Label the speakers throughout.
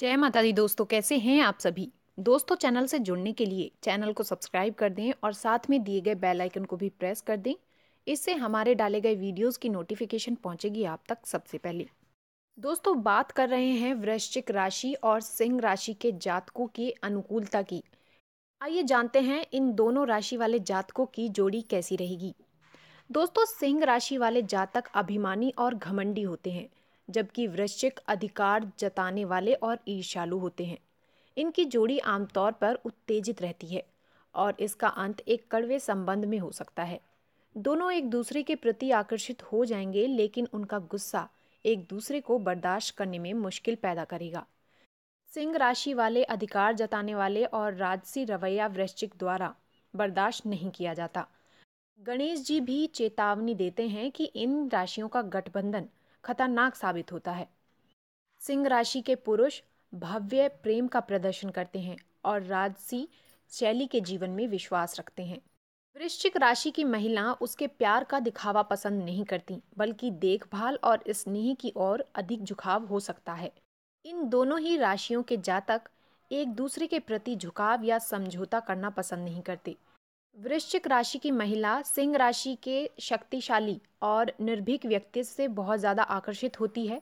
Speaker 1: जय माता दी दोस्तों कैसे हैं आप सभी दोस्तों चैनल से जुड़ने के लिए चैनल को सब्सक्राइब कर दें और साथ में दिए गए बेल आइकन को भी प्रेस कर दें इससे हमारे डाले गए वीडियोस की नोटिफिकेशन पहुंचेगी आप तक सबसे पहले दोस्तों बात कर रहे हैं वृश्चिक राशि और सिंह राशि के जातकों की अनुकूलता की आइए जानते हैं इन दोनों राशि वाले जातकों की जोड़ी कैसी रहेगी दोस्तों सिंह राशि वाले जातक अभिमानी और घमंडी होते हैं जबकि वृश्चिक अधिकार जताने वाले और ईर्षालु होते हैं इनकी जोड़ी आमतौर पर उत्तेजित रहती है और इसका अंत एक कड़वे संबंध में हो सकता है दोनों एक दूसरे के प्रति आकर्षित हो जाएंगे लेकिन उनका गुस्सा एक दूसरे को बर्दाश्त करने में मुश्किल पैदा करेगा सिंह राशि वाले अधिकार जताने वाले और राजसी रवैया वृश्चिक द्वारा बर्दाश्त नहीं किया जाता गणेश जी भी चेतावनी देते हैं कि इन राशियों का गठबंधन खतरनाक साबित होता है सिंह राशि के पुरुष भव्य प्रेम का प्रदर्शन करते हैं और राजसी शैली के जीवन में विश्वास रखते हैं वृश्चिक राशि की महिला उसके प्यार का दिखावा पसंद नहीं करती बल्कि देखभाल और स्नेह की ओर अधिक झुकाव हो सकता है इन दोनों ही राशियों के जातक एक दूसरे के प्रति झुकाव या समझौता करना पसंद नहीं करते वृश्चिक राशि की महिला सिंह राशि के शक्तिशाली और निर्भीक व्यक्तित्व से बहुत ज़्यादा आकर्षित होती है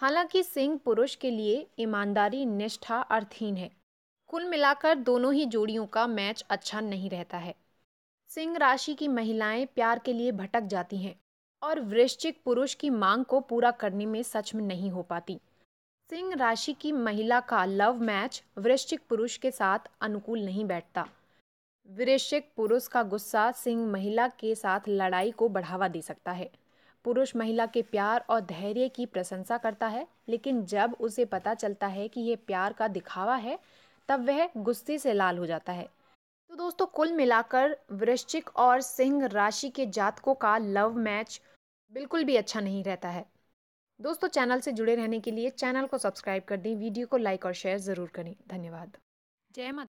Speaker 1: हालांकि सिंह पुरुष के लिए ईमानदारी निष्ठा अर्थहीन है कुल मिलाकर दोनों ही जोड़ियों का मैच अच्छा नहीं रहता है सिंह राशि की महिलाएं प्यार के लिए भटक जाती हैं और वृश्चिक पुरुष की मांग को पूरा करने में सच में नहीं हो पाती सिंह राशि की महिला का लव मैच वृश्चिक पुरुष के साथ अनुकूल नहीं बैठता वृश्चिक पुरुष का गुस्सा सिंह महिला के साथ लड़ाई को बढ़ावा दे सकता है पुरुष महिला के प्यार और धैर्य की प्रशंसा करता है लेकिन जब उसे पता चलता है कि यह प्यार का दिखावा है तब वह गुस्से से लाल हो जाता है तो दोस्तों कुल मिलाकर वृश्चिक और सिंह राशि के जातकों का लव मैच बिल्कुल भी अच्छा नहीं रहता है दोस्तों चैनल से जुड़े रहने के लिए चैनल को सब्सक्राइब कर दें वीडियो को लाइक और शेयर ज़रूर करें धन्यवाद जय माता